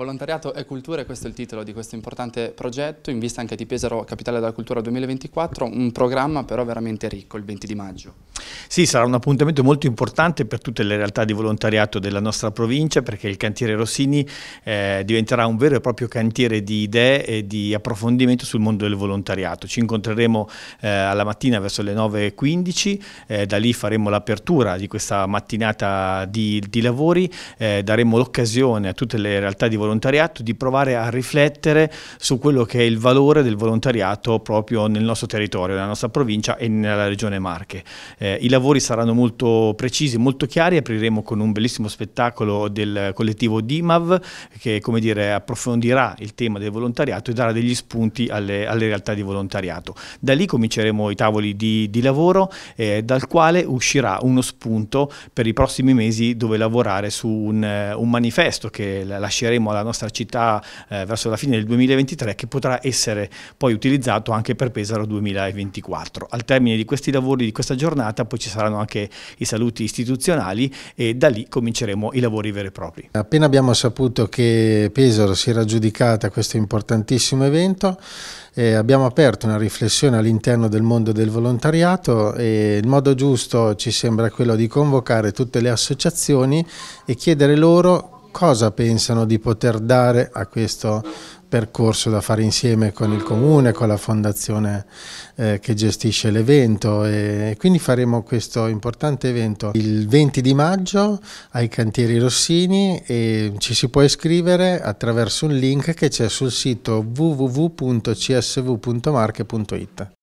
Volontariato e cultura, questo è il titolo di questo importante progetto, in vista anche di Pesaro Capitale della Cultura 2024, un programma però veramente ricco il 20 di maggio. Sì, sarà un appuntamento molto importante per tutte le realtà di volontariato della nostra provincia perché il cantiere Rossini eh, diventerà un vero e proprio cantiere di idee e di approfondimento sul mondo del volontariato. Ci incontreremo eh, alla mattina verso le 9.15, eh, da lì faremo l'apertura di questa mattinata di, di lavori, eh, daremo l'occasione a tutte le realtà di volontariato di provare a riflettere su quello che è il valore del volontariato proprio nel nostro territorio, nella nostra provincia e nella regione Marche. Eh, lavori saranno molto precisi, molto chiari, apriremo con un bellissimo spettacolo del collettivo DIMAV che come dire, approfondirà il tema del volontariato e darà degli spunti alle, alle realtà di volontariato. Da lì cominceremo i tavoli di, di lavoro eh, dal quale uscirà uno spunto per i prossimi mesi dove lavorare su un, eh, un manifesto che lasceremo alla nostra città eh, verso la fine del 2023 che potrà essere poi utilizzato anche per Pesaro 2024. Al termine di questi lavori, di questa giornata, poi ci saranno anche i saluti istituzionali e da lì cominceremo i lavori veri e propri. Appena abbiamo saputo che Pesaro si era giudicata questo importantissimo evento, eh, abbiamo aperto una riflessione all'interno del mondo del volontariato e il modo giusto ci sembra quello di convocare tutte le associazioni e chiedere loro cosa pensano di poter dare a questo percorso da fare insieme con il comune, con la fondazione eh, che gestisce l'evento e quindi faremo questo importante evento il 20 di maggio ai cantieri Rossini e ci si può iscrivere attraverso un link che c'è sul sito www.csv.marche.it.